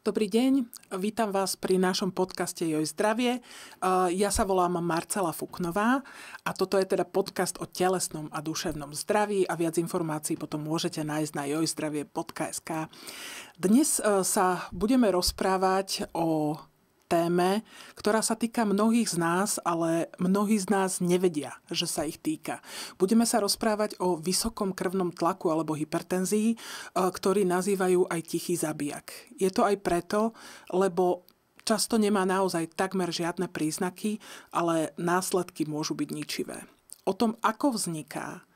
Dobrý deň, vítam vás pri našom podcaste Joj zdravie. Ja sa volám Marcela Fuknová a toto je teda podcast o telesnom a duševnom zdraví a viac informácií potom môžete nájsť na jojzdravie.sk. Dnes e, sa budeme rozprávať o téme, ktorá sa týka mnohých z nás, ale mnohí z nás nevedia, že sa ich týka. Budeme sa rozprávať o vysokom krvnom tlaku alebo hypertenzii, e, ktorý nazývajú aj tichý zabijak. Je to aj preto, lebo často nemá naozaj takmer žiadne príznaky, ale následky môžu byť ničivé. O tom, ako vzniká,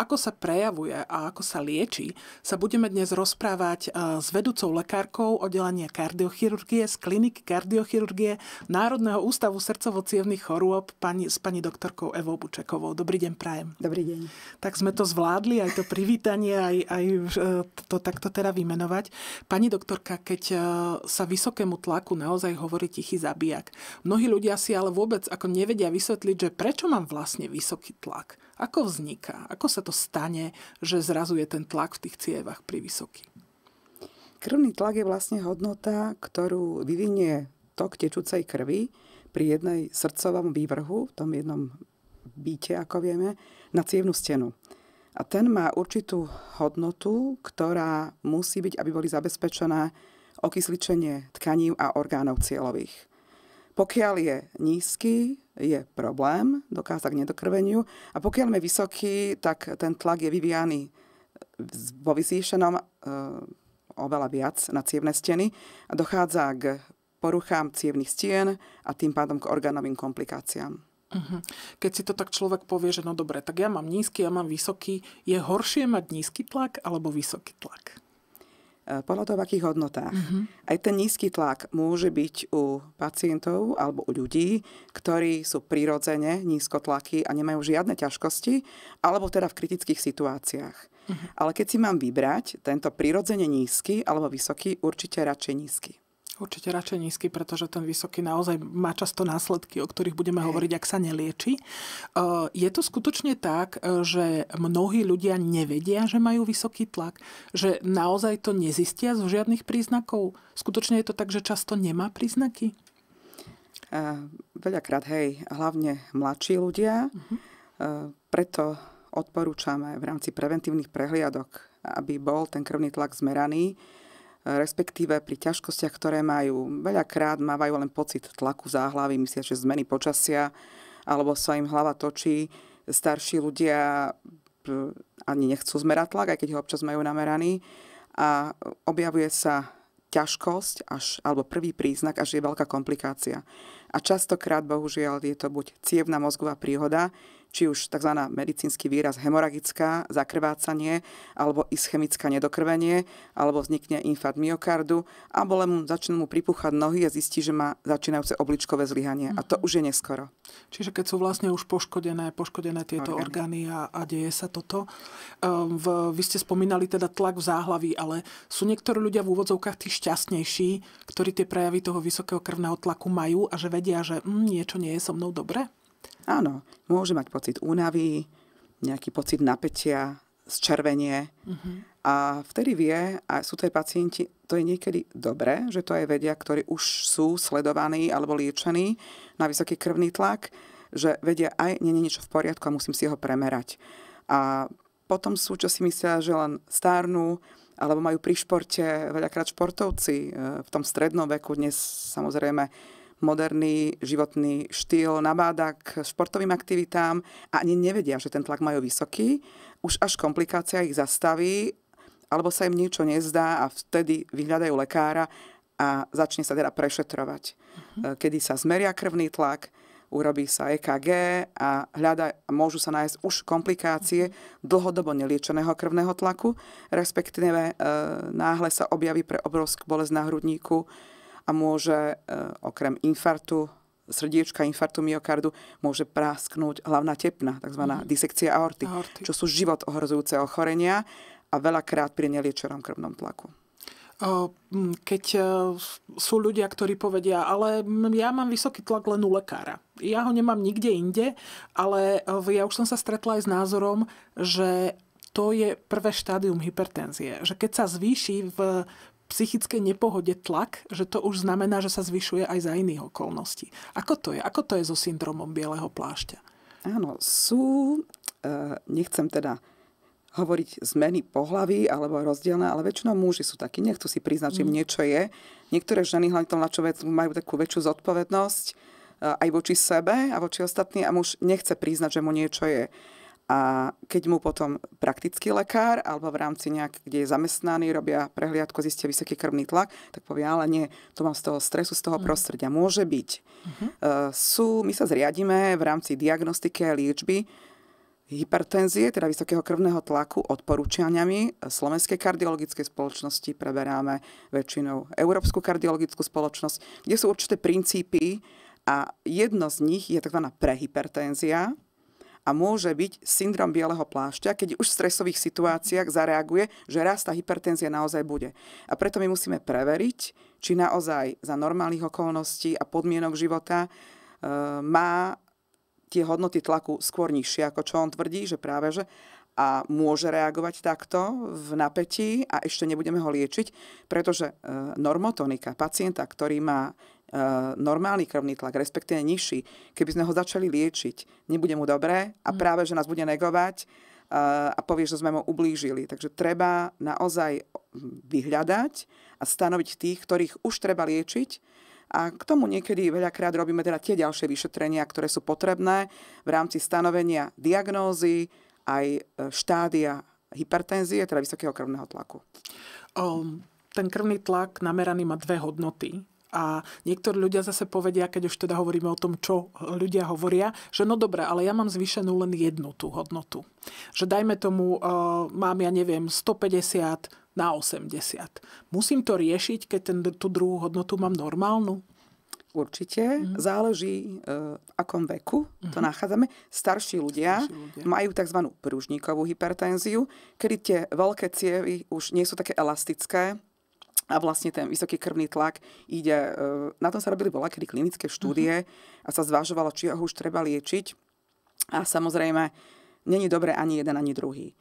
ako sa prejavuje a ako sa lieči, sa budeme dnes rozprávať e, s vedúcou lekárkou oddelenia kardiochirurgie z kliniky kardiochirurgie Národného ústavu srdcovo chorôb pani, s pani doktorkou Evou Bučekovou. Dobrý deň, Prajem. Dobrý deň. Tak sme to zvládli, aj to privítanie, aj, aj e, to takto teda vymenovať. Pani doktorka, keď e, sa vysokému tlaku naozaj hovorí tichý zabijak, mnohí ľudia si ale vôbec ako nevedia vysvetliť, že prečo mám vlastne vysoký tlak ako vzniká? Ako sa to stane, že zrazu je ten tlak v tých cievach pri vysoký? Krvný tlak je vlastne hodnota, ktorú vyvinie tok tečúcej krvi pri jednej srdcovom vývrhu, v tom jednom byte, ako vieme, na cievnú stenu. A ten má určitú hodnotu, ktorá musí byť, aby boli zabezpečené okysličenie tkaní a orgánov cieľových. Pokiaľ je nízky, je problém, dokáza k nedokrveniu a pokiaľ je vysoký, tak ten tlak je vyvíjaný e, vo vyzýšenom e, oveľa viac na cievne steny a dochádza k poruchám cievných stien a tým pádom k orgánovým komplikáciám. Mhm. Keď si to tak človek povie, že no dobre, tak ja mám nízky, ja mám vysoký, je horšie mať nízky tlak alebo vysoký tlak? Eh, podľa toho, v akých hodnotách. Mm-hmm. Aj ten nízky tlak môže byť u pacientov alebo u ľudí, ktorí sú prirodzene nízkotlaky a nemajú žiadne ťažkosti, alebo teda v kritických situáciách. Mm-hmm. Ale keď si mám vybrať tento prirodzene nízky alebo vysoký, určite radšej nízky. Určite radšej nízky, pretože ten vysoký naozaj má často následky, o ktorých budeme hovoriť, ak sa nelieči. E, je to skutočne tak, e, že mnohí ľudia nevedia, že majú vysoký tlak, že naozaj to nezistia zo žiadnych príznakov. Skutočne je to tak, že často nemá príznaky? E, veľakrát, hej, hlavne mladší ľudia. Uh-huh. Preto odporúčame v rámci preventívnych prehliadok, aby bol ten krvný tlak zmeraný respektíve pri ťažkostiach, ktoré majú. Veľakrát mávajú len pocit tlaku záhlavy, myslia, že zmeny počasia, alebo sa im hlava točí. Starší ľudia ani nechcú zmerať tlak, aj keď ho občas majú nameraný. A objavuje sa ťažkosť, až, alebo prvý príznak, až je veľká komplikácia. A častokrát, bohužiaľ, je to buď cievna mozgová príhoda, či už tzv. medicínsky výraz hemoragická, zakrvácanie alebo ischemická nedokrvenie, alebo vznikne infarkt myokardu a bolemu začnú mu pripúchať nohy a zistí, že má začínajúce obličkové zlyhanie. A to mhm. už je neskoro. Čiže keď sú vlastne už poškodené, poškodené tieto orgány, orgány a, a deje sa toto. Ehm, v, vy ste spomínali teda tlak v záhlaví, ale sú niektorí ľudia v úvodzovkách tí šťastnejší, ktorí tie prejavy toho vysokého krvného tlaku majú a že vedia, že mm, niečo nie je so mnou dobre? Áno, môže mať pocit únavy, nejaký pocit napätia, zčervenie. Uh-huh. A vtedy vie, a sú to aj pacienti, to je niekedy dobré, že to aj vedia, ktorí už sú sledovaní alebo liečení na vysoký krvný tlak, že vedia aj, nie je niečo v poriadku a musím si ho premerať. A potom sú, čo si myslia, že len stárnu, alebo majú pri športe, veľakrát športovci e, v tom strednom veku, dnes samozrejme moderný životný štýl nabáda k športovým aktivitám a ani nevedia, že ten tlak majú vysoký. Už až komplikácia ich zastaví, alebo sa im niečo nezdá a vtedy vyhľadajú lekára a začne sa teda prešetrovať. Uh-huh. Kedy sa zmeria krvný tlak, urobí sa EKG a hľada, môžu sa nájsť už komplikácie mhm. dlhodobo neliečeného krvného tlaku, respektíve e, náhle sa objaví pre obrovskú bolesť na hrudníku, a môže e, okrem infartu, srdiečka, infartu myokardu, môže prasknúť hlavná tepna, tzv. Mm. disekcia aorty, aorty, čo sú život ohrozujúce ochorenia a veľakrát pri neliečenom krvnom tlaku. Keď e, sú ľudia, ktorí povedia, ale ja mám vysoký tlak len u lekára. Ja ho nemám nikde inde, ale e, ja už som sa stretla aj s názorom, že to je prvé štádium hypertenzie. Že keď sa zvýši v psychickej nepohode tlak, že to už znamená, že sa zvyšuje aj za iných okolností. Ako to je? Ako to je so syndromom bieleho plášťa? Áno, sú, e, nechcem teda hovoriť zmeny pohlaví alebo rozdielne, ale väčšinou muži sú takí, nechcú si priznať, že im mm. niečo je. Niektoré ženy, hlavne to mladšie majú takú väčšiu zodpovednosť e, aj voči sebe a voči ostatní a muž nechce priznať, že mu niečo je. A keď mu potom praktický lekár alebo v rámci nejak, kde je zamestnaný, robia prehliadku, zistia vysoký krvný tlak, tak povie, ale nie, to mám z toho stresu, z toho mm. prostredia. Môže byť. Mm-hmm. Uh, sú, my sa zriadíme v rámci diagnostiky a liečby hypertenzie, teda vysokého krvného tlaku, odporúčaniami Slovenskej kardiologickej spoločnosti preberáme väčšinou Európsku kardiologickú spoločnosť, kde sú určité princípy a jedno z nich je tzv. prehypertenzia, a môže byť syndrom bieleho plášťa, keď už v stresových situáciách zareaguje, že raz tá hypertenzia naozaj bude. A preto my musíme preveriť, či naozaj za normálnych okolností a podmienok života e, má tie hodnoty tlaku skôr nižšie, ako čo on tvrdí, že práve že a môže reagovať takto v napätí a ešte nebudeme ho liečiť, pretože e, normotonika pacienta, ktorý má Eh, normálny krvný tlak, respektíve nižší, keby sme ho začali liečiť, nebude mu dobré a mm. práve, že nás bude negovať eh, a povie, že sme mu ublížili. Takže treba naozaj vyhľadať a stanoviť tých, ktorých už treba liečiť, a k tomu niekedy veľakrát robíme teda tie ďalšie vyšetrenia, ktoré sú potrebné v rámci stanovenia diagnózy aj eh, štádia hypertenzie, teda vysokého krvného tlaku. Um, ten krvný tlak nameraný má dve hodnoty. A niektorí ľudia zase povedia, keď už teda hovoríme o tom, čo ľudia hovoria, že no dobre, ale ja mám zvýšenú len jednu tú hodnotu. Že dajme tomu, e, mám ja neviem 150 na 80. Musím to riešiť, keď ten, tú druhú hodnotu mám normálnu? Určite. Mm-hmm. Záleží, e, v akom veku mm-hmm. to mhm. nachádzame. Starší ľudia, Starší ľudia majú tzv. pružníkovú hypertenziu, kedy tie veľké cievy už nie sú také elastické, a vlastne ten vysoký krvný tlak ide... E, na tom sa robili kedy klinické štúdie uh-huh. a sa zvažovalo, či ho už treba liečiť. A samozrejme, není dobré ani jeden, ani druhý. E,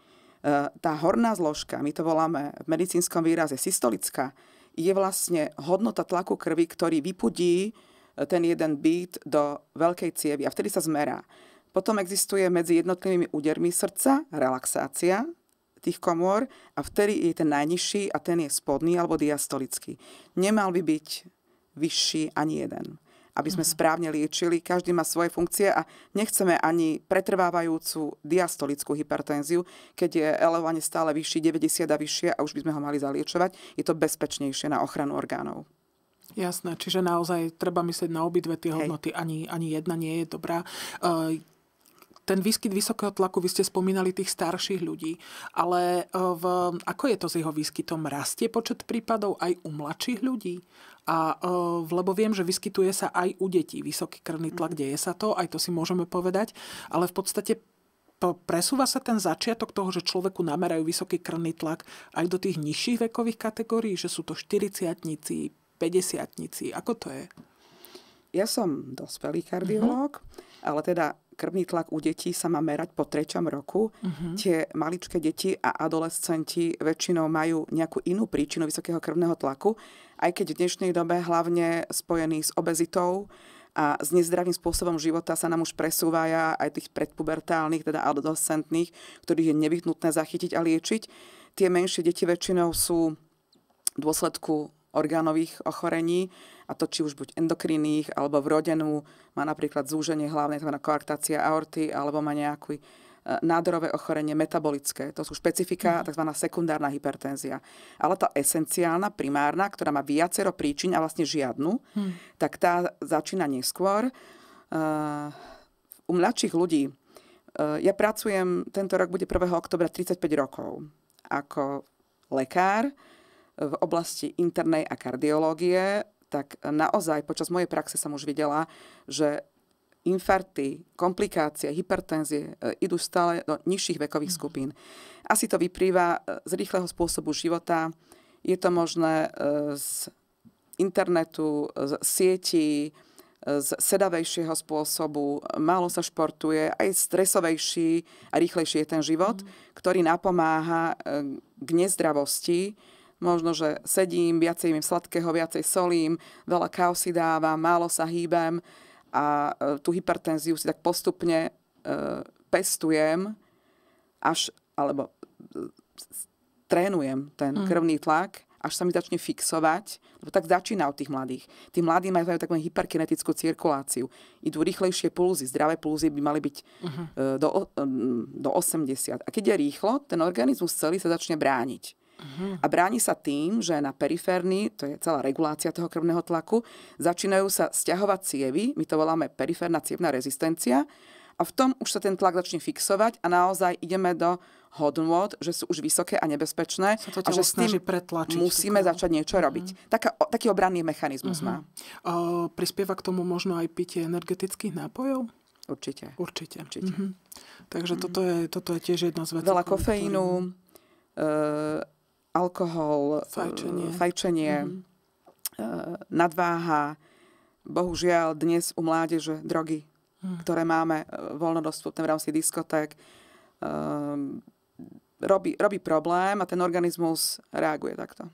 tá horná zložka, my to voláme v medicínskom výraze systolická, je vlastne hodnota tlaku krvi, ktorý vypudí e, ten jeden byt do veľkej cievy a vtedy sa zmerá. Potom existuje medzi jednotlivými údermi srdca relaxácia, tých komôr a vtedy je ten najnižší a ten je spodný alebo diastolický. Nemal by byť vyšší ani jeden aby sme mhm. správne liečili. Každý má svoje funkcie a nechceme ani pretrvávajúcu diastolickú hypertenziu, keď je elevovanie stále vyšší, 90 a vyššie a už by sme ho mali zaliečovať. Je to bezpečnejšie na ochranu orgánov. Jasné, čiže naozaj treba myslieť na obidve tie hodnoty, ani, ani jedna nie je dobrá. Ehm, ten výskyt vysokého tlaku, vy ste spomínali tých starších ľudí, ale e, v, ako je to s jeho výskytom? Rastie počet prípadov aj u mladších ľudí? A, e, lebo viem, že vyskytuje sa aj u detí vysoký krvný tlak, mhm. deje sa to, aj to si môžeme povedať, ale v podstate presúva sa ten začiatok toho, že človeku namerajú vysoký krvný tlak aj do tých nižších vekových kategórií, že sú to 40-tníci, 50-tníci, ako to je? Ja som dospelý kardiológ, mm-hmm. ale teda krvný tlak u detí sa má merať po treťom roku. Uh-huh. Tie maličké deti a adolescenti väčšinou majú nejakú inú príčinu vysokého krvného tlaku, aj keď v dnešnej dobe hlavne spojený s obezitou, a s nezdravým spôsobom života sa nám už presúva aj tých predpubertálnych, teda adolescentných, ktorých je nevyhnutné zachytiť a liečiť. Tie menšie deti väčšinou sú v dôsledku orgánových ochorení, a to či už buď endokrinných, alebo vrodenú, má napríklad zúženie hlavnej, tzv. koaktácia aorty, alebo má nejakú e, nádorové ochorenie metabolické. To sú špecifika, mhm. tzv. sekundárna hypertenzia. Ale tá esenciálna, primárna, ktorá má viacero príčin a vlastne žiadnu, hmm. tak tá začína neskôr. E, u mladších ľudí, e, ja pracujem, tento rok bude 1. oktobra 35 rokov ako lekár v oblasti internej a kardiológie tak naozaj počas mojej praxe som už videla, že infarty, komplikácie, hypertenzie e, idú stále do nižších vekových mhm. skupín. Asi to vyprýva e, z rýchleho spôsobu života, je to možné e, z internetu, z sietí, z sedavejšieho spôsobu, málo sa športuje, aj stresovejší a rýchlejší je ten život, mm. ktorý napomáha k nezdravosti, možno, že sedím, viacej im sladkého, viacej solím, veľa káv si dávam, málo sa hýbem a e, tú hypertenziu si tak postupne e, pestujem, až, alebo e, trénujem ten mm. krvný tlak, až sa mi začne fixovať, lebo tak začína od tých mladých. Tí mladí majú takú hyperkinetickú cirkuláciu. Idú rýchlejšie pulzy, zdravé pulzy by mali byť uh-huh. do, do 80. A keď je rýchlo, ten organizmus celý sa začne brániť. Uh-huh. A bráni sa tým, že na periférny, to je celá regulácia toho krvného tlaku, začínajú sa stiahovať cievy, my to voláme periférna cievna rezistencia, a v tom už sa ten tlak začne fixovať a naozaj ideme do hodnôt, že sú už vysoké a nebezpečné sa to a že s tým musíme začať niečo robiť. Mhm. Taká, taký obranný mechanizmus uh-huh. má. Uh, prispieva k tomu možno aj pitie energetických nápojov? Určite. Určite. Určite. Uh-huh. Takže uh-huh. Toto, je, toto je tiež jedna z vecí. Veľa kofeínu, e, alkohol, e, fajčenie, fajčenie mm-hmm. nadváha, bohužiaľ dnes u mládeže drogy, mm. ktoré máme e, voľno dostupné v rámci diskoték, robí, robí problém a ten organizmus reaguje takto.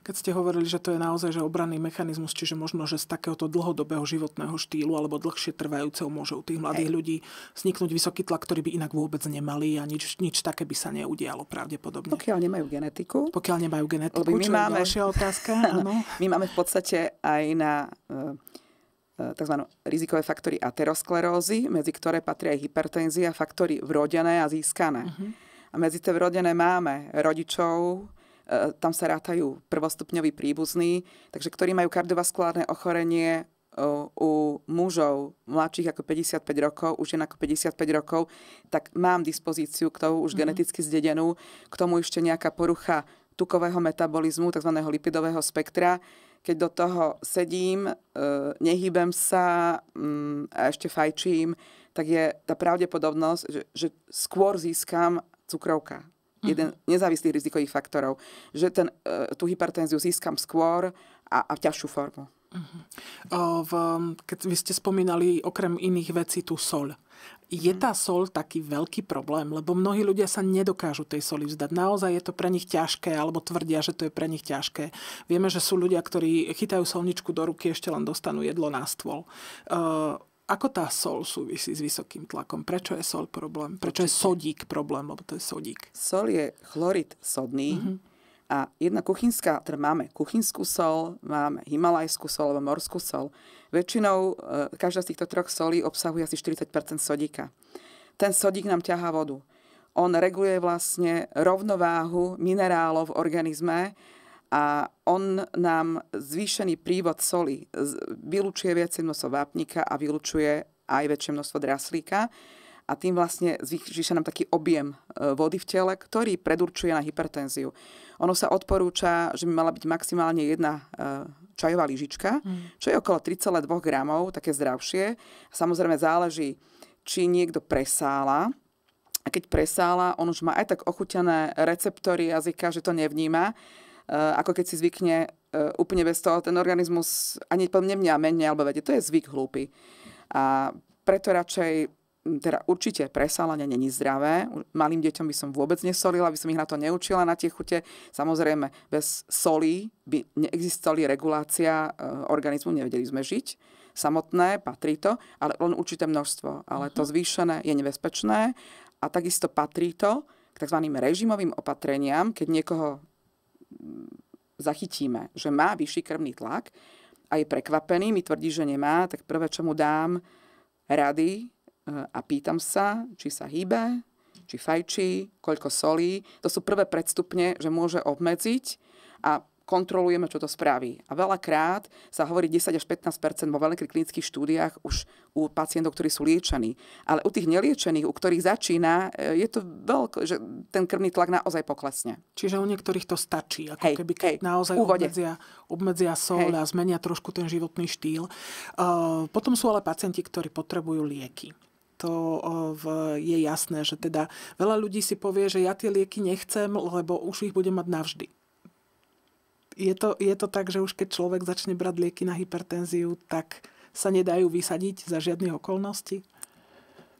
Keď ste hovorili, že to je naozaj že obranný mechanizmus, čiže možno, že z takéhoto dlhodobého životného štýlu alebo dlhšie trvajúceho môže u tých mladých Ej. ľudí vzniknúť vysoký tlak, ktorý by inak vôbec nemali a nič, nič také by sa neudialo pravdepodobne. Pokiaľ nemajú genetiku. Pokiaľ nemajú genetiku, my čo máme, je ďalšia otázka. ano. My máme v podstate aj na e, e, tzv. rizikové faktory aterosklerózy, medzi ktoré patria aj hypertenzia, faktory vrodené a získané. Uh-huh. A medzi tie vrodené máme rodičov, Eh, tam sa rátajú prvostupňoví príbuzní, takže ktorí majú kardiovaskulárne ochorenie eh, u mužov mladších ako 55 rokov, už žien ako 55 rokov, tak mám dispozíciu k tomu už mm-hmm. geneticky zdedenú, k tomu ešte nejaká porucha tukového metabolizmu, tzv. lipidového spektra. Keď do toho sedím, eh, nehýbem sa mm, a ešte fajčím, tak je tá pravdepodobnosť, že, že skôr získam cukrovka. Mhm. jeden z nezávislých rizikových faktorov, že ten, e, tú hypertenziu získam skôr a, a v ťažšiu formu. Uh-huh. V, keď vy ste spomínali okrem iných vecí tú sol. Je mhm. tá sol taký veľký problém? Lebo mnohí ľudia sa nedokážu tej soli vzdať. Naozaj je to pre nich ťažké, alebo tvrdia, že to je pre nich ťažké. Vieme, že sú ľudia, ktorí chytajú solničku do ruky, ešte len dostanú jedlo na stôl. Uh, ako tá sol súvisí s vysokým tlakom? Prečo je sol problém? Prečo je sodík problém? Lebo to je sodík. Sol je chlorid sodný Uh-huh. a jedna kuchynská, teda máme kuchynskú sol, máme himalajskú sol alebo morskú sol. Väčšinou e, každá z týchto troch solí obsahuje asi 40 sodíka. Ten sodík nám ťahá vodu. On reguluje vlastne rovnováhu minerálov v organizme, a on nám zvýšený prívod soli vylučuje viacej množstvo vápnika a vylučuje aj väčšie množstvo draslíka a tým vlastne zvýšia nám taký objem e, vody v tele, ktorý predurčuje na hypertenziu. Ono sa odporúča, že by mala byť maximálne jedna e, čajová lyžička, mm. čo je okolo 3,2 gramov, také zdravšie. Samozrejme záleží, či niekto presála, a keď presála, on už má aj tak ochuťané receptory jazyka, že to nevníma Eh, ako keď si zvykne eh, úplne bez toho ten organizmus ani plne mňa menej, alebo vedie. To je zvyk hlúpy. A preto radšej hm, teda určite presalanie není zdravé. Malým deťom by som vôbec nesolila, aby som ich na to neučila, na tie chute. Samozrejme, bez solí by neexistovali regulácia eh, organizmu, nevedeli sme žiť. Samotné, patrí to, ale len určité množstvo. Ale to mhm. zvýšené je nebezpečné a takisto patrí to k tzv. režimovým opatreniam, keď niekoho zachytíme, že má vyšší krvný tlak a je prekvapený, mi tvrdí, že nemá, tak prvé, čo mu dám rady e, a pýtam sa, či sa hýbe, či fajčí, koľko solí. To sú prvé predstupne, že môže obmedziť a kontrolujeme, čo to spraví. A veľakrát sa hovorí 10 až 15 vo veľkých klinických štúdiách už u pacientov, ktorí sú liečení. Ale u tých neliečených, u ktorých začína, e, je to veľké, že ten krvný tlak naozaj poklesne. Čiže u niektorých to stačí, ako hej, keby keď hej, naozaj obmedzia, obmedzia sol hej. a zmenia trošku ten životný štýl. Uh, potom sú ale pacienti, ktorí potrebujú lieky to e, je jasné, že teda veľa ľudí si povie, že ja tie lieky nechcem, lebo už ich budem mať navždy je to, je to tak, že už keď človek začne brať lieky na hypertenziu, tak sa nedajú vysadiť za žiadnych okolností?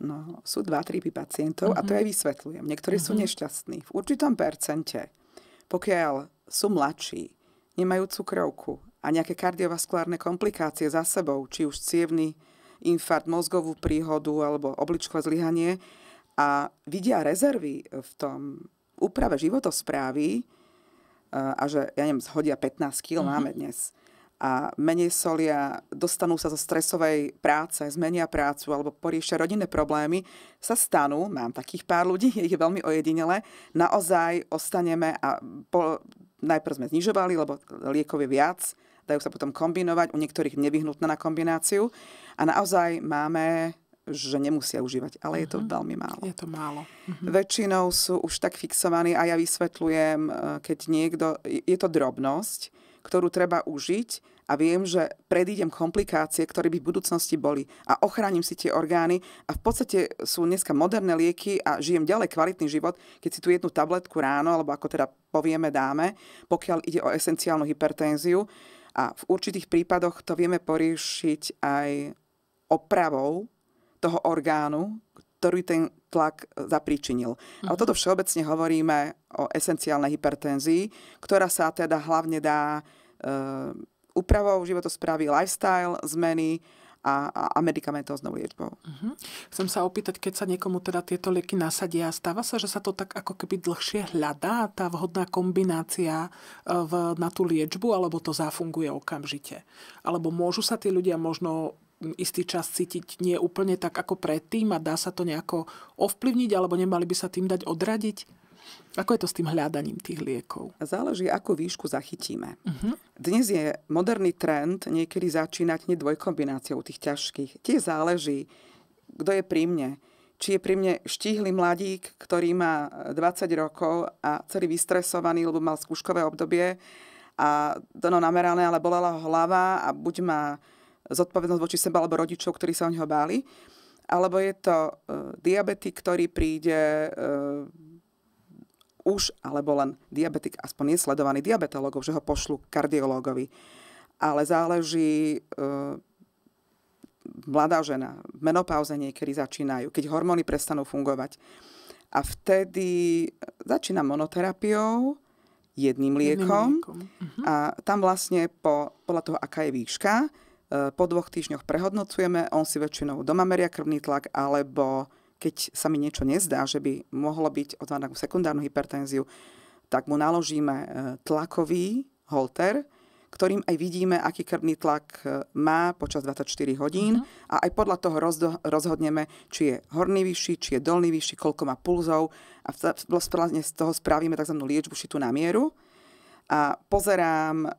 No, sú dva typy pacientov uh-huh. a to mhm. aj vysvetľujem. Niektorí uh-huh. sú mhm. nešťastní. V určitom percente, pokiaľ sú mladší, nemajú cukrovku a nejaké kardiovaskulárne komplikácie za sebou, či už cievny infarkt, mozgovú príhodu alebo obličkové zlyhanie a vidia rezervy v tom úprave životosprávy, Eh, a že, ja neviem, zhodia 15 kg, mm-hmm. máme dnes a menej solia, dostanú sa zo stresovej práce, zmenia prácu alebo poriešia rodinné problémy, sa stanú, mám takých pár ľudí, je veľmi ojedinele, naozaj ostaneme a po, najprv sme znižovali, lebo liekov je viac, dajú sa potom kombinovať, u niektorých nevyhnutné na kombináciu a naozaj máme že nemusia užívať, ale uh-huh. je to mhm. veľmi málo. Je to málo. Uh-huh. Väčšinou sú už tak fixovaní a ja vysvetľujem, e, keď niekto, je to drobnosť, ktorú treba užiť a viem, že predídem komplikácie, ktoré by v budúcnosti boli a ochránim si tie orgány a v podstate sú dneska moderné lieky a žijem ďalej kvalitný život, keď si tu jednu tabletku ráno, alebo ako teda povieme dáme, pokiaľ ide o esenciálnu hypertenziu a v určitých prípadoch to vieme poriešiť aj opravou toho orgánu, ktorý ten tlak e, zapríčinil. Mhm. Ale toto všeobecne hovoríme o esenciálnej hypertenzii, ktorá sa teda hlavne dá e, úpravou životosprávy, lifestyle, zmeny, a, a, a medicamentóznou liečbou. Uh-huh. Chcem sa opýtať, keď sa niekomu teda tieto lieky nasadia, stáva sa, že sa to tak ako keby dlhšie hľadá, tá vhodná kombinácia e, v, na tú liečbu, alebo to zafunguje okamžite? Alebo môžu sa tí ľudia možno istý čas cítiť nie úplne tak ako predtým a dá sa to nejako ovplyvniť alebo nemali by sa tým dať odradiť? Ako je to s tým hľadaním tých liekov? Záleží, akú výšku zachytíme. Uh-huh. Dnes je moderný trend niekedy začínať hneď dvojkombináciou tých ťažkých. Tie záleží, kto je pri mne. Či je pri mne štíhly mladík, ktorý má 20 rokov a celý vystresovaný, lebo mal skúškové obdobie a to no namerané, ale bolela hlava a buď má zodpovednosť voči seba alebo rodičov, ktorí sa o neho báli. Alebo je to e, diabetik, ktorý príde e, už, alebo len diabetik, aspoň je sledovaný diabetologov, že ho pošlu kardiológovi. Ale záleží, e, mladá žena, menopauze niekedy začínajú, keď hormóny prestanú fungovať. A vtedy začína monoterapiou, jedným liekom. Jedným liekom. Uh-huh. A tam vlastne po, podľa toho, aká je výška, Eh, po dvoch týždňoch prehodnocujeme, on si väčšinou doma meria krvný tlak, alebo keď sa mi niečo nezdá, že by mohlo byť odvádzať sekundárnu hypertenziu, tak mu naložíme eh, tlakový holter, ktorým aj vidíme, aký krvný tlak eh, má počas 24 hodín uh-huh. a aj podľa toho rozdo- rozhodneme, či je horný vyšší, či je dolný vyšší, koľko má pulzov a vlastne z toho spravíme tzv. liečbu šitu na mieru a pozerám, e,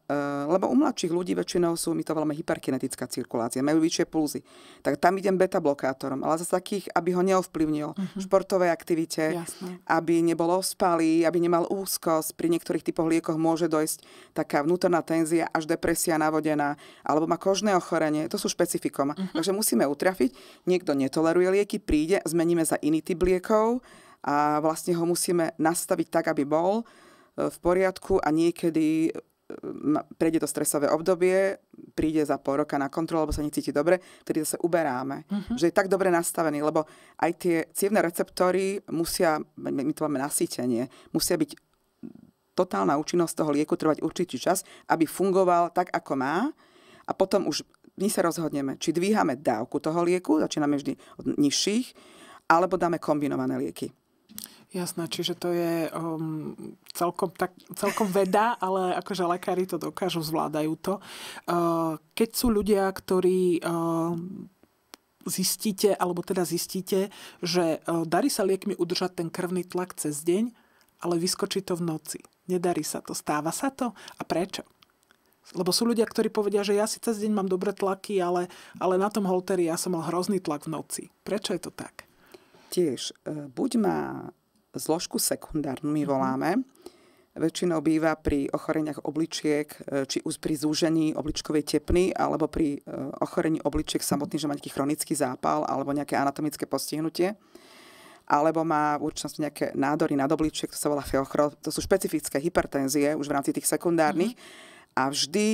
lebo u mladších ľudí väčšinou sú, my to voláme hyperkinetická cirkulácia, majú vyššie pulzy. Tak tam idem beta blokátorom, ale zase takých, aby ho neovplyvnil uh-huh. športovej aktivite, Jasne. aby nebol ospalý, aby nemal úzkosť. Pri niektorých typoch liekoch môže dojsť taká vnútorná tenzia až depresia navodená, alebo má kožné ochorenie, to sú špecifikoma. Uh-huh. Mhm. Takže musíme utrafiť, niekto netoleruje lieky, príde, zmeníme za iný typ liekov a vlastne ho musíme nastaviť tak, aby bol E, v poriadku a niekedy e, prejde to stresové obdobie, príde za pol roka na kontrolu, lebo sa necíti dobre, vtedy zase uberáme. Uh-huh. Že je tak dobre nastavený, lebo aj tie cievne receptory musia, my to máme nasýtenie, musia byť totálna účinnosť toho lieku trvať určitý čas, aby fungoval tak, ako má a potom už my sa rozhodneme, či dvíhame dávku toho lieku, začíname vždy od nižších, alebo dáme kombinované lieky. Jasné, čiže to je um, celkom, tak, celkom veda, ale akože lekári to dokážu, zvládajú to. Uh, keď sú ľudia, ktorí... Uh, zistíte, alebo teda zistíte, že uh, darí sa liekmi udržať ten krvný tlak cez deň, ale vyskočí to v noci. Nedarí sa to. Stáva sa to? A prečo? Lebo sú ľudia, ktorí povedia, že ja si cez deň mám dobré tlaky, ale, ale na tom holteri ja som mal hrozný tlak v noci. Prečo je to tak? Tiež, e, buď má zložku sekundárnu, my mhm. voláme. Väčšinou býva pri ochoreniach obličiek, e, či už pri zúžení obličkovej tepny, alebo pri e, ochorení obličiek samotný, že má nejaký chronický zápal alebo nejaké anatomické postihnutie alebo má v určnosti nejaké nádory nad obličiek, to sa volá feochro, to sú špecifické hypertenzie už v rámci tých sekundárnych. Mm-hmm. A vždy,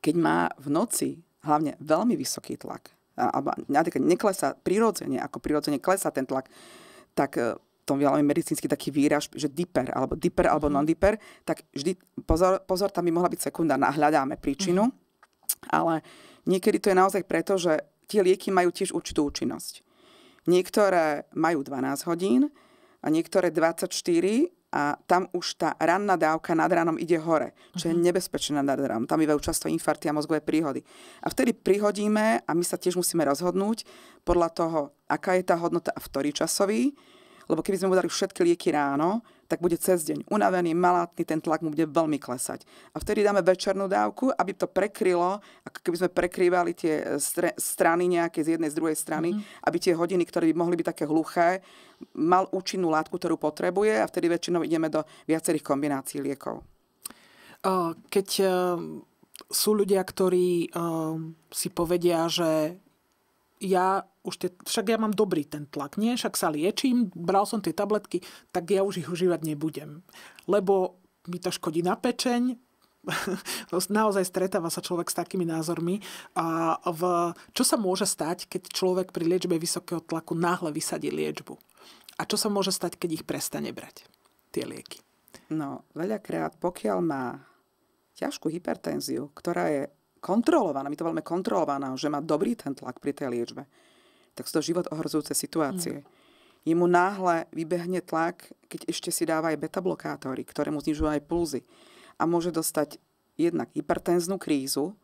keď má v noci hlavne veľmi vysoký tlak, alebo neklesá prirodzene, ako prirodzene klesá ten tlak, tak e, tom veľmi medicínsky taký výraz, že diper, alebo diper alebo mhm. non diper. tak vždy, pozor, pozor, tam by mohla byť sekunda, hľadáme príčinu, mm ale niekedy to je naozaj preto, že tie lieky majú tiež určitú účinnosť. Niektoré majú 12 hodín a niektoré 24 a tam už tá ranná dávka nad ránom ide hore, čo je mhm. nebezpečné nad ránom. Tam bývajú často infarty a mozgové príhody. A vtedy prihodíme a my sa tiež musíme rozhodnúť podľa toho, aká je tá hodnota a v ktorý časový, lebo keby sme mu dali všetky lieky ráno, tak bude cez deň unavený, malátny, ten tlak mu bude veľmi klesať. A vtedy dáme večernú dávku, aby to prekrylo, ako keby sme prekrývali tie e, stre- strany nejaké z jednej, z druhej strany, mm-hmm. aby tie hodiny, ktoré by mohli byť také hluché, mal účinnú látku, ktorú potrebuje a vtedy väčšinou ideme do viacerých kombinácií liekov. Keď e, sú ľudia, ktorí e, si povedia, že ja už tie, však ja mám dobrý ten tlak, nie? Však sa liečím, bral som tie tabletky, tak ja už ich užívať nebudem. Lebo mi to škodí na pečeň, naozaj stretáva sa človek s takými názormi. A v, čo sa môže stať, keď človek pri liečbe vysokého tlaku náhle vysadí liečbu? A čo sa môže stať, keď ich prestane brať, tie lieky? No, veľakrát, pokiaľ má ťažkú hypertenziu, ktorá je kontrolovaná, my to veľmi kontrolovaná, že má dobrý ten tlak pri tej liečbe, tak sú to život ohrozujúce situácie. Mm. Jemu náhle vybehne tlak, keď ešte si dáva aj beta-blokátory, ktoré mu znižujú aj pulzy. A môže dostať jednak hypertenznú krízu,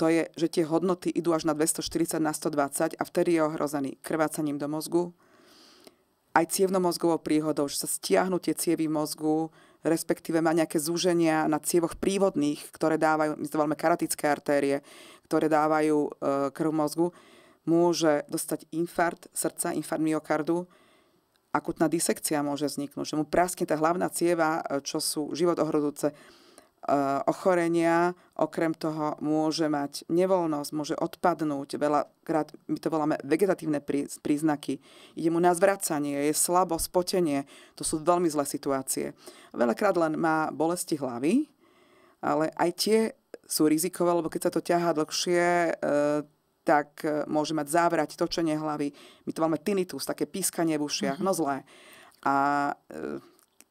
to je, že tie hodnoty idú až na 240 na 120 a vtedy je ohrozený krvácaním do mozgu, aj cievnomozgovou príhodou, že sa stiahnu tie cievy mozgu, respektíve má nejaké zúženia na cievoch prívodných, ktoré dávajú, my to voláme karatické artérie, ktoré dávajú e, krv mozgu, môže dostať infarkt srdca, infarkt myokardu, akutná disekcia môže vzniknúť, že mu praskne tá hlavná cieva, e, čo sú život ohrodujúce Eh, ochorenia, okrem toho môže mať nevoľnosť, môže odpadnúť, veľakrát my to voláme vegetatívne príznaky, ide mu na zvracanie, je slabo, spotenie, to sú veľmi zlé situácie. Veľakrát len má bolesti hlavy, ale aj tie sú rizikové, lebo keď sa to ťahá dlhšie, eh, tak eh, môže mať závrať, točenie hlavy. My to máme tinnitus, také pískanie v ušiach, mm-hmm. no zlé. A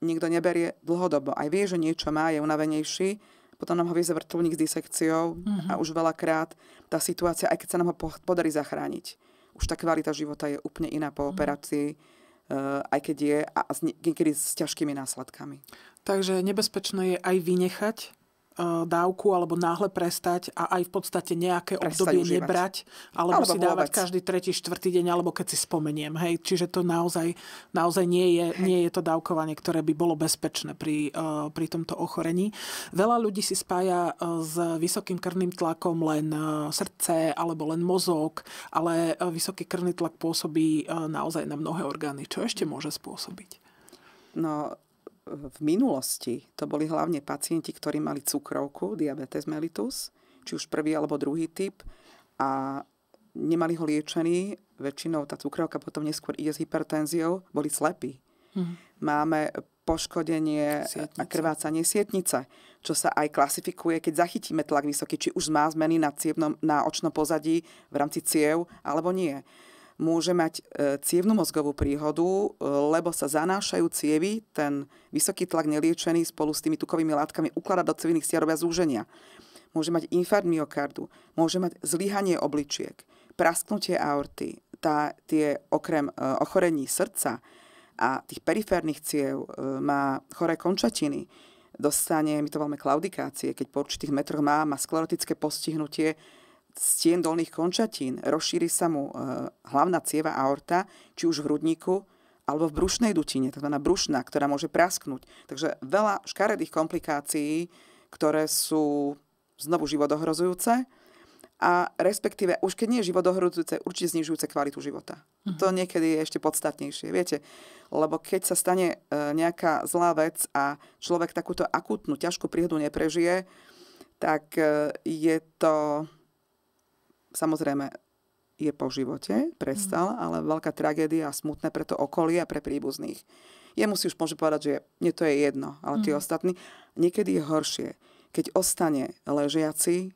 nikto neberie dlhodobo. Aj vie, že niečo má, je unavenejší, potom nám ho vie vrtulník s disekciou mm-hmm. a mhm. už veľakrát tá situácia, aj keď sa nám ho podarí zachrániť, už tá kvalita života je úplne iná po mm-hmm. operácii, uh, aj keď je a, a niekedy s ťažkými následkami. Takže nebezpečné je aj vynechať E, dávku alebo náhle prestať a aj v podstate nejaké Prestaň obdobie užívať. nebrať, alebo, alebo si dávať vôbec. každý tretí, štvrtý deň, alebo keď si spomeniem. Hej. Čiže to naozaj, naozaj nie, je, nie je to dávkovanie, ktoré by bolo bezpečné pri, e, pri tomto ochorení. Veľa ľudí si spája e, s vysokým krvným tlakom len srdce alebo len mozog, ale vysoký krvný tlak pôsobí naozaj na mnohé orgány. Čo ešte môže spôsobiť? No, v minulosti to boli hlavne pacienti, ktorí mali cukrovku, diabetes mellitus, či už prvý alebo druhý typ a nemali ho liečený. Väčšinou tá cukrovka potom neskôr ide s hypertenziou, boli slepí. Mhm. Máme poškodenie sietnice. krvácanie sietnice, čo sa aj klasifikuje, keď zachytíme tlak vysoký, či už má zmeny na, ciebnom, na očnom pozadí v rámci ciev alebo nie môže mať e, cievnu mozgovú príhodu, e, lebo sa zanášajú cievy, ten vysoký tlak neliečený spolu s tými tukovými látkami ukladá do cievných siarovia zúženia. Môže mať infarkt myokardu, môže mať zlyhanie obličiek, prasknutie aorty, tá, tie okrem e, ochorení srdca a tých periférnych ciev má choré končatiny, dostane, my to voláme klaudikácie, keď po určitých metroch má, má sklerotické postihnutie, stien dolných končatín, rozšíri sa mu e, hlavná cieva aorta, či už v hrudníku, alebo v brušnej dutine, tzv. brušná, ktorá môže prasknúť. Takže veľa škaredých komplikácií, ktoré sú znovu životohrozujúce a respektíve, už keď nie je životohrozujúce, určite znižujúce kvalitu života. Uh-huh. To niekedy je ešte podstatnejšie, viete. Lebo keď sa stane e, nejaká zlá vec a človek takúto akútnu, ťažkú príhodu neprežije, tak e, je to samozrejme je po živote, prestal, mm. ale veľká tragédia a smutné pre to okolie a pre príbuzných. Jemu si už môže povedať, že mne to je jedno, ale tí mhm. ostatní. Niekedy je horšie, keď ostane ležiaci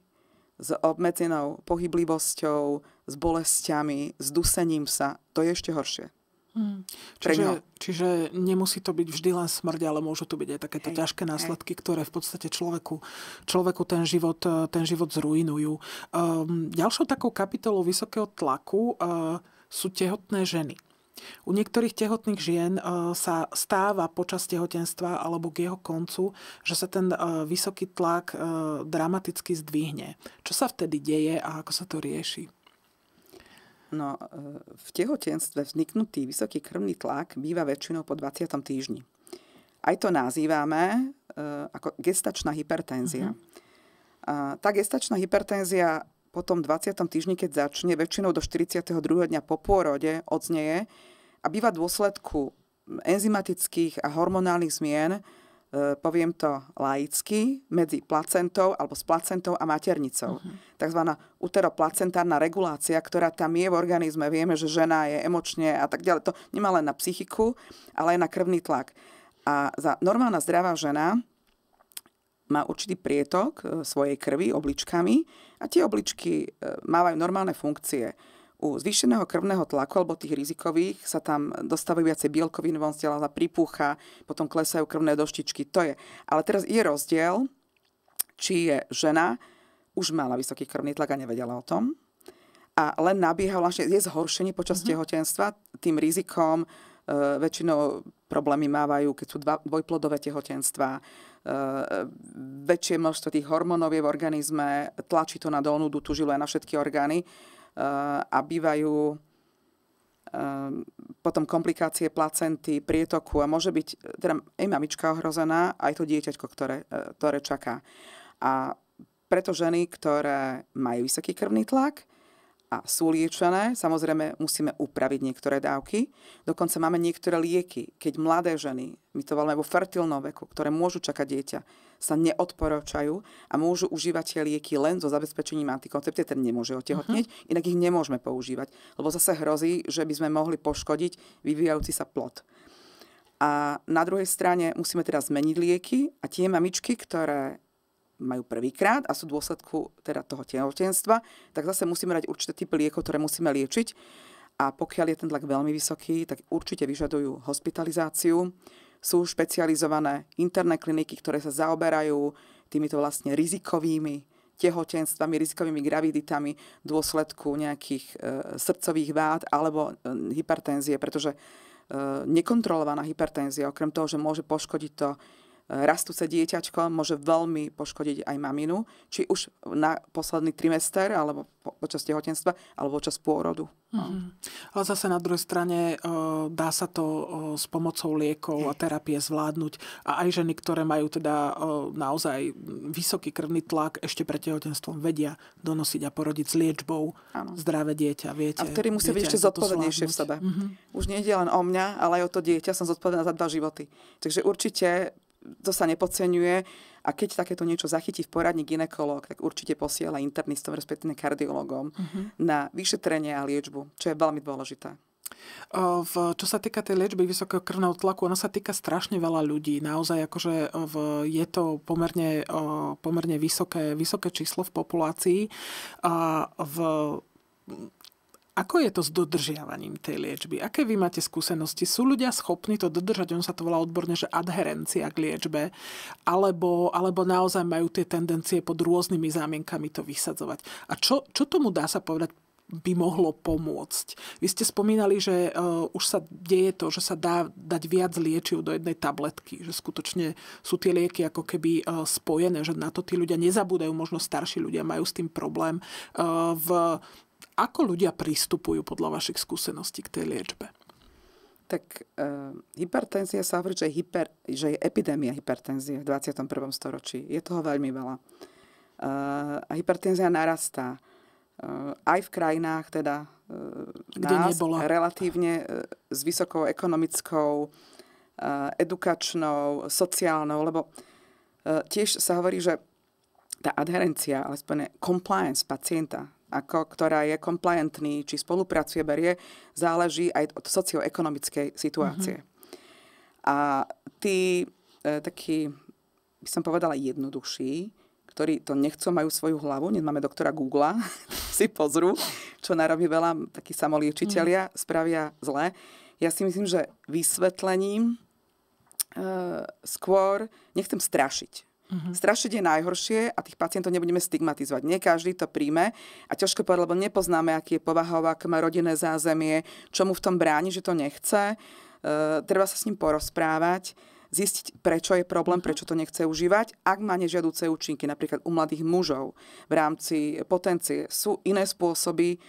s obmedzenou pohyblivosťou, s bolestiami, s dusením sa. To je ešte horšie. Hmm. Čiže, čiže nemusí to byť vždy len smrť, ale môžu tu byť aj takéto hej, ťažké následky, hej. ktoré v podstate človeku, človeku ten, život, eh, ten život zrujnujú. Um, ehm, ďalšou takou kapitolou vysokého tlaku uh, sú tehotné ženy. U niektorých tehotných žien uh, sa stáva počas tehotenstva alebo k jeho koncu, že sa ten uh, vysoký tlak uh, dramaticky zdvihne. Čo sa vtedy deje a ako sa to rieši? No, e, v tehotenstve vzniknutý vysoký krvný tlak býva väčšinou po 20. týždni. Aj to nazývame e, ako gestačná hypertenzia. Uh-huh. Tá gestačná hypertenzia potom 20. týždni, keď začne, väčšinou do 42. dňa po pôrode odznieje a býva dôsledku enzymatických a hormonálnych zmien, E, poviem to laicky, medzi placentou alebo s placentou a maternicou. Uh-huh. Takzvaná uteroplacentárna regulácia, ktorá tam je v organizme. Vieme, že žena je emočne a tak ďalej. To nemá len na psychiku, ale aj na krvný tlak. A za normálna zdravá žena má určitý prietok e, svojej krvi obličkami a tie obličky e, mávajú normálne funkcie u zvýšeného krvného tlaku alebo tých rizikových sa tam dostávajú viacej bielkovín von z tela, pripúcha, potom klesajú krvné doštičky. To je. Ale teraz je rozdiel, či je žena už mala vysoký krvný tlak a nevedela o tom a len nabieha vlastne, je zhoršenie počas mm-hmm. tehotenstva, tým rizikom e, väčšinou problémy mávajú, keď sú dva, dvojplodové tehotenstva, e, väčšie množstvo tých hormónov je v organizme, tlačí to na dolnú dutu žilu a na všetky orgány. Eh, a bývajú eh, potom komplikácie placenty, prietoku a môže byť teda aj mamička ohrozená, aj to dieťaťko, ktoré, eh, ktoré čaká. A preto ženy, ktoré majú vysoký krvný tlak a sú liečené, samozrejme musíme upraviť niektoré dávky. Dokonca máme niektoré lieky, keď mladé ženy, my to voláme vo fertilnom veku, ktoré môžu čakať dieťa, sa neodporúčajú a môžu užívať lieky len so zabezpečením antikoncepcie, ten nemôže otehotnieť, uh-huh. Mhm. inak ich nemôžeme používať, lebo zase hrozí, že by sme mohli poškodiť vyvíjajúci sa plod. A na druhej strane musíme teda zmeniť lieky a tie mamičky, ktoré majú prvýkrát a sú v dôsledku teda toho tehotenstva, tak zase musíme dať určité typy liekov, ktoré musíme liečiť. A pokiaľ je ten tlak veľmi vysoký, tak určite vyžadujú hospitalizáciu, sú špecializované interné kliniky, ktoré sa zaoberajú týmito vlastne rizikovými tehotenstvami, rizikovými graviditami v dôsledku nejakých e, srdcových vád alebo e, hypertenzie, pretože e, nekontrolovaná hypertenzia, okrem toho, že môže poškodiť to rastúce dieťačko môže veľmi poškodiť aj maminu, či už na posledný trimester, alebo po, počas tehotenstva, alebo počas pôrodu. Mm-hmm. Ale zase na druhej strane e, dá sa to e, s pomocou liekov a terapie zvládnuť. A aj ženy, ktoré majú teda e, naozaj vysoký krvný tlak, ešte pred tehotenstvom vedia donosiť a porodiť s liečbou ano. zdravé dieťa. Viete, a vtedy musí byť ešte zodpovednejšie v sebe. Mm-hmm. Už nie je len o mňa, ale aj o to dieťa som zodpovedná za dva životy. Takže určite to sa nepodceňuje. A keď takéto niečo zachytí v poradni ginekolog, tak určite posiela internistom, respektíve kardiologom uh-huh. na vyšetrenie a liečbu, čo je veľmi dôležité. V, čo sa týka tej liečby vysokého krvného tlaku, ona sa týka strašne veľa ľudí. Naozaj akože v, je to pomerne, pomerne vysoké, vysoké číslo v populácii. A v ako je to s dodržiavaním tej liečby? Aké vy máte skúsenosti? Sú ľudia schopní to dodržať? On sa to volá odborne, že adherencia k liečbe. Alebo, alebo naozaj majú tie tendencie pod rôznymi zámienkami to vysadzovať. A čo, čo tomu dá sa povedať by mohlo pomôcť. Vy ste spomínali, že uh, už sa deje to, že sa dá dať viac liečiv do jednej tabletky, že skutočne sú tie lieky ako keby uh, spojené, že na to tí ľudia nezabúdajú, možno starší ľudia majú s tým problém. Uh, v ako ľudia pristupujú podľa vašich skúseností k tej liečbe? Tak uh, hypertenzia sa hovorí, že je, hyper, že je epidémia hypertenzie v 21. storočí. Je toho veľmi veľa. Uh, a hypertenzia narastá. Uh, aj v krajinách teda uh, Kde nás nebola. relatívne uh, s vysokou ekonomickou, uh, edukačnou, sociálnou, lebo uh, tiež sa hovorí, že tá adherencia, alespoň compliance pacienta ako, ktorá je compliantný, či spolupracuje, berie, záleží aj od socioekonomickej situácie. Mm-hmm. A tí e, takí, by som povedala, jednoduchší, ktorí to nechcú, majú svoju hlavu, nemáme doktora Google, si pozrú, čo narobí veľa takí samoliečiteľia, mm. spravia zle. Ja si myslím, že vysvetlením e, skôr nechcem strašiť Uh-huh. Mhm. Strašiť je najhoršie a tých pacientov nebudeme stigmatizovať. Nie každý to príjme a ťažko povedať, lebo nepoznáme, aký je povahová, aké má rodinné zázemie, čo mu v tom bráni, že to nechce. E, treba sa s ním porozprávať zistiť, prečo je problém, mhm. prečo to nechce užívať, ak má nežiaduce účinky, napríklad u mladých mužov v rámci potencie. Sú iné spôsoby,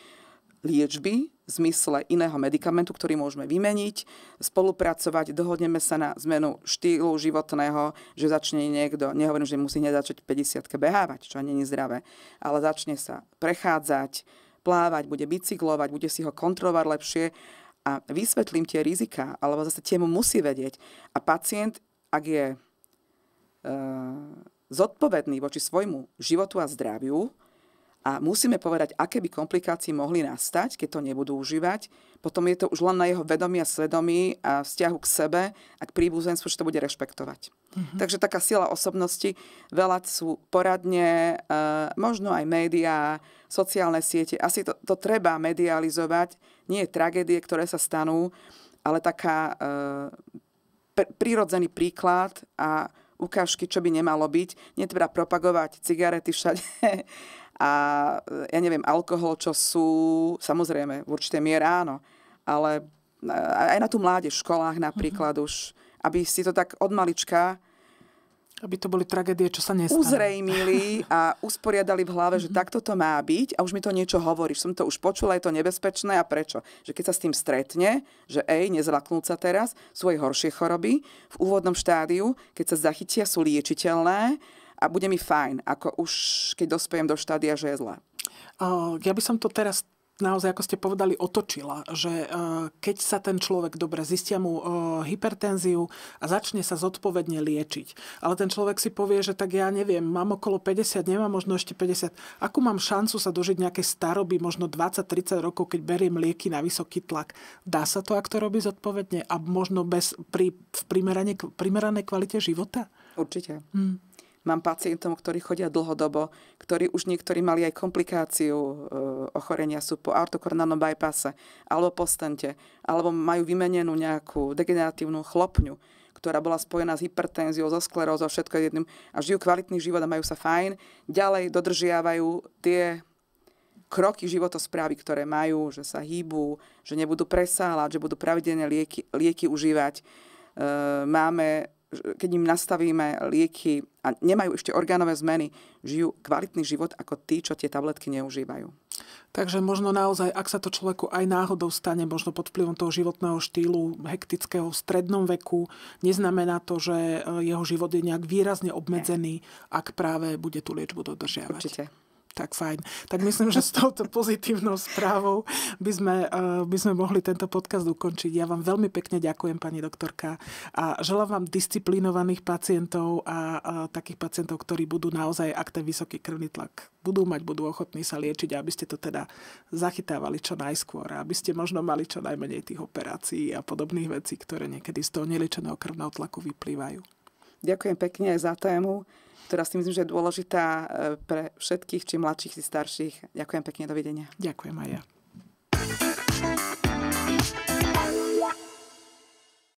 liečby v zmysle iného medikamentu, ktorý môžeme vymeniť, spolupracovať, dohodneme sa na zmenu štýlu životného, že začne niekto, nehovorím, že musí nezačať 50 behávať, čo nie je zdravé, ale začne sa prechádzať, plávať, bude bicyklovať, bude si ho kontrolovať lepšie a vysvetlím tie rizika, alebo zase tému musí vedieť. A pacient, ak je e, zodpovedný voči svojmu životu a zdraviu, a musíme povedať, aké by komplikácie mohli nastať, keď to nebudú užívať. Potom je to už len na jeho vedomí a svedomí a vzťahu k sebe a k príbuzenstvu, že to bude rešpektovať. Mm-hmm. Takže taká sila osobnosti, veľa sú poradne, e, možno aj médiá, sociálne siete. Asi to, to treba medializovať, nie je tragédie, ktoré sa stanú, ale taká e, pr- prírodzený príklad a ukážky, čo by nemalo byť. Netreba propagovať cigarety všade, a e, ja neviem, alkohol, čo sú, samozrejme, v určitej miere áno, ale e, aj na tú mládež v školách napríklad uh-huh. už, aby si to tak od malička aby to boli tragédie, čo sa nestane. Uzrejmili a usporiadali v hlave, že mhm. takto to má byť a už mi to niečo hovorí. Som to už počula, je to nebezpečné a prečo? Že keď sa s tým stretne, že ej, nezlaknúť sa teraz, sú aj horšie choroby. V úvodnom štádiu, keď sa zachytia, sú liečiteľné a bude mi fajn, ako už keď dospejem do štádia, že je zlá. Ja by som to teraz naozaj, ako ste povedali, otočila, že e, keď sa ten človek dobre zistia mu e, hypertenziu a začne sa zodpovedne liečiť, ale ten človek si povie, že tak ja neviem, mám okolo 50, nemám možno ešte 50, akú mám šancu sa dožiť nejakej staroby, možno 20-30 rokov, keď beriem lieky na vysoký tlak. Dá sa to, ak to robí zodpovedne a možno bez, pri, v primeranej kvalite života? Určite. Hmm. Mám pacientov, ktorí chodia dlhodobo, ktorí už niektorí mali aj komplikáciu e, ochorenia sú po artokoronálnom bypasse alebo po stente, alebo majú vymenenú nejakú degeneratívnu chlopňu, ktorá bola spojená s hypertenziou, so sklerózou, všetko jedným a žijú kvalitný život a majú sa fajn. Ďalej dodržiavajú tie kroky životosprávy, ktoré majú, že sa hýbu, že nebudú presáľať, že budú pravidelne lieky, lieky užívať. E, máme keď im nastavíme lieky a nemajú ešte orgánové zmeny, žijú kvalitný život ako tí, čo tie tabletky neužívajú. Takže možno naozaj, ak sa to človeku aj náhodou stane, možno pod vplyvom toho životného štýlu, hektického v strednom veku, neznamená to, že e, jeho život je nejak výrazne obmedzený, ak práve bude tú liečbu dodržiavať. Určite tak fajn. Tak myslím, že s touto pozitívnou správou by sme, eh, by sme mohli tento podcast ukončiť. Ja vám veľmi pekne ďakujem, pani doktorka, a želám vám disciplinovaných pacientov a, a eh, takých pacientov, ktorí budú naozaj, ak ten vysoký krvný tlak budú mať, budú ochotní sa liečiť, aby ste to teda zachytávali čo najskôr, aby ste možno mali čo najmenej tých operácií a podobných vecí, ktoré niekedy z toho neliečeného krvného tlaku vyplývajú. Ďakujem pekne aj za tému ktorá teda si myslím, že je dôležitá e, pre všetkých, či mladších, či starších. Ďakujem pekne, dovidenia. Ďakujem aj ja.